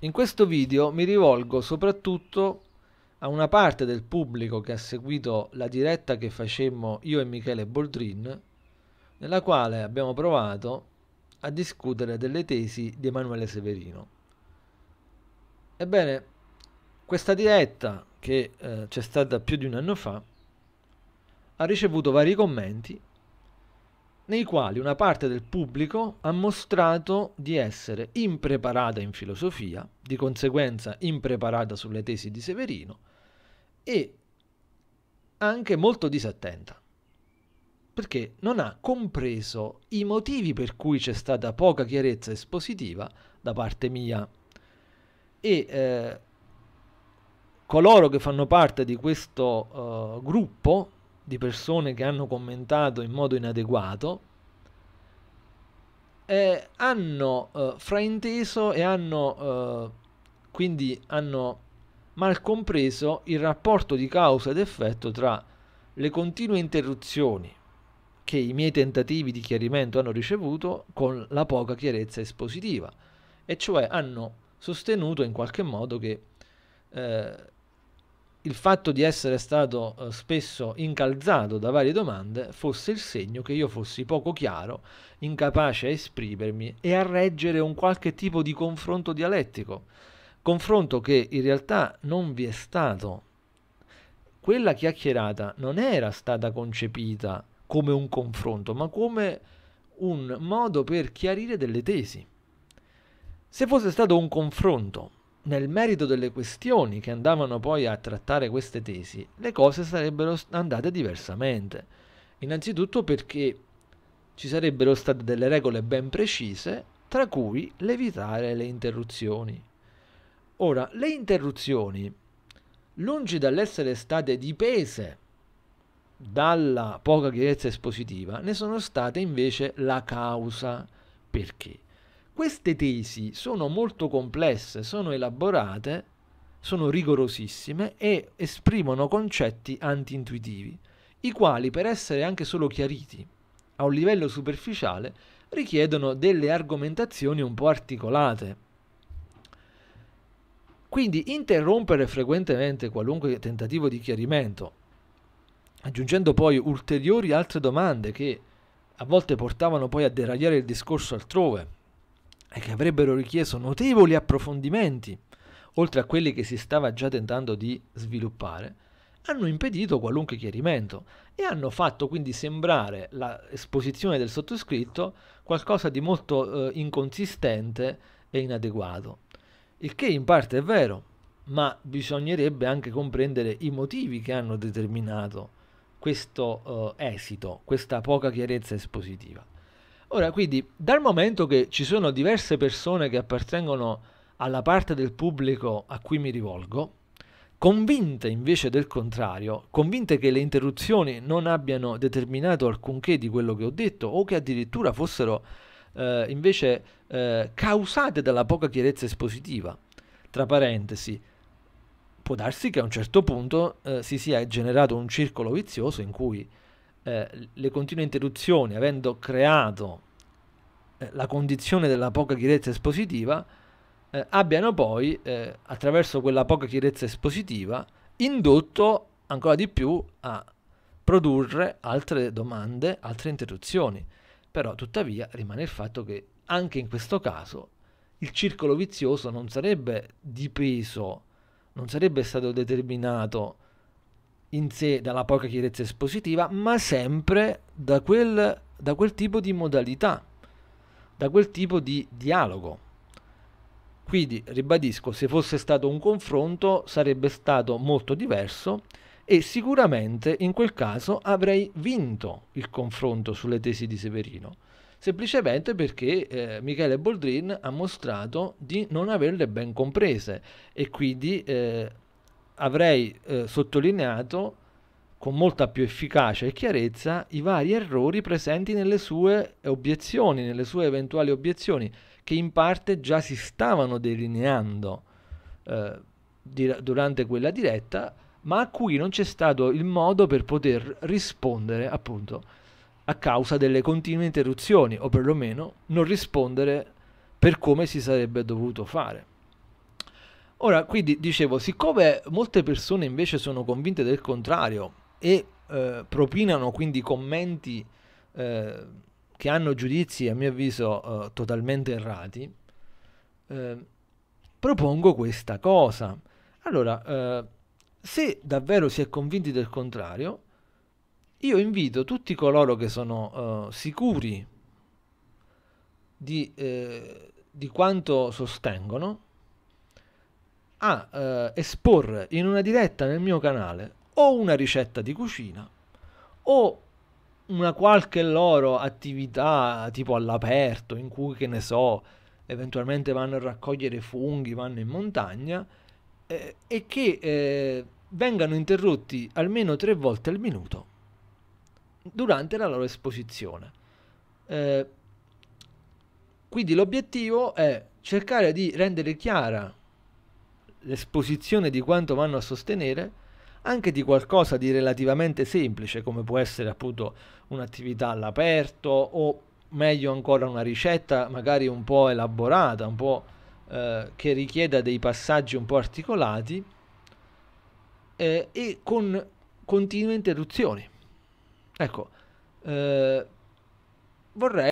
In questo video mi rivolgo soprattutto a una parte del pubblico che ha seguito la diretta che facemmo io e Michele Boldrin, nella quale abbiamo provato a discutere delle tesi di Emanuele Severino. Ebbene, questa diretta, che eh, c'è stata più di un anno fa, ha ricevuto vari commenti nei quali una parte del pubblico ha mostrato di essere impreparata in filosofia, di conseguenza impreparata sulle tesi di Severino e anche molto disattenta, perché non ha compreso i motivi per cui c'è stata poca chiarezza espositiva da parte mia e eh, coloro che fanno parte di questo eh, gruppo di persone che hanno commentato in modo inadeguato, eh, hanno eh, frainteso e hanno eh, quindi hanno mal compreso il rapporto di causa ed effetto tra le continue interruzioni che i miei tentativi di chiarimento hanno ricevuto con la poca chiarezza espositiva, e cioè hanno sostenuto in qualche modo che eh, il fatto di essere stato eh, spesso incalzato da varie domande fosse il segno che io fossi poco chiaro, incapace a esprimermi e a reggere un qualche tipo di confronto dialettico, confronto che in realtà non vi è stato. Quella chiacchierata non era stata concepita come un confronto, ma come un modo per chiarire delle tesi. Se fosse stato un confronto nel merito delle questioni che andavano poi a trattare queste tesi, le cose sarebbero andate diversamente. Innanzitutto perché ci sarebbero state delle regole ben precise, tra cui l'evitare le interruzioni. Ora, le interruzioni, lungi dall'essere state dipese dalla poca chiarezza espositiva, ne sono state invece la causa. Perché? Queste tesi sono molto complesse, sono elaborate, sono rigorosissime e esprimono concetti antintuitivi, i quali per essere anche solo chiariti a un livello superficiale richiedono delle argomentazioni un po' articolate. Quindi interrompere frequentemente qualunque tentativo di chiarimento, aggiungendo poi ulteriori altre domande che a volte portavano poi a deragliare il discorso altrove, e che avrebbero richiesto notevoli approfondimenti, oltre a quelli che si stava già tentando di sviluppare, hanno impedito qualunque chiarimento e hanno fatto quindi sembrare l'esposizione del sottoscritto qualcosa di molto eh, inconsistente e inadeguato. Il che in parte è vero, ma bisognerebbe anche comprendere i motivi che hanno determinato questo eh, esito, questa poca chiarezza espositiva. Ora, quindi, dal momento che ci sono diverse persone che appartengono alla parte del pubblico a cui mi rivolgo, convinte invece del contrario, convinte che le interruzioni non abbiano determinato alcunché di quello che ho detto o che addirittura fossero eh, invece eh, causate dalla poca chiarezza espositiva. Tra parentesi, può darsi che a un certo punto eh, si sia generato un circolo vizioso in cui eh, le continue interruzioni, avendo creato eh, la condizione della poca chiarezza espositiva, eh, abbiano poi, eh, attraverso quella poca chiarezza espositiva, indotto ancora di più a produrre altre domande, altre interruzioni. Però tuttavia rimane il fatto che anche in questo caso il circolo vizioso non sarebbe di peso, non sarebbe stato determinato in sé dalla poca chiarezza espositiva, ma sempre da quel, da quel tipo di modalità, da quel tipo di dialogo. Quindi, ribadisco, se fosse stato un confronto sarebbe stato molto diverso e sicuramente in quel caso avrei vinto il confronto sulle tesi di Severino, semplicemente perché eh, Michele Boldrin ha mostrato di non averle ben comprese e quindi eh, avrei eh, sottolineato con molta più efficacia e chiarezza i vari errori presenti nelle sue obiezioni, nelle sue eventuali obiezioni, che in parte già si stavano delineando eh, di, durante quella diretta, ma a cui non c'è stato il modo per poter rispondere appunto a causa delle continue interruzioni, o perlomeno non rispondere per come si sarebbe dovuto fare. Ora, quindi dicevo, siccome molte persone invece sono convinte del contrario e eh, propinano quindi commenti eh, che hanno giudizi, a mio avviso, eh, totalmente errati, eh, propongo questa cosa. Allora, eh, se davvero si è convinti del contrario, io invito tutti coloro che sono eh, sicuri di, di quanto sostengono, a eh, esporre in una diretta nel mio canale o una ricetta di cucina o una qualche loro attività tipo all'aperto in cui che ne so eventualmente vanno a raccogliere funghi vanno in montagna eh, e che eh, vengano interrotti almeno tre volte al minuto durante la loro esposizione eh, quindi l'obiettivo è cercare di rendere chiara l'esposizione di quanto vanno a sostenere anche di qualcosa di relativamente semplice come può essere appunto un'attività all'aperto o meglio ancora una ricetta magari un po' elaborata, un po' eh, che richieda dei passaggi un po' articolati eh, e con continue interruzioni. Ecco, eh, vorrei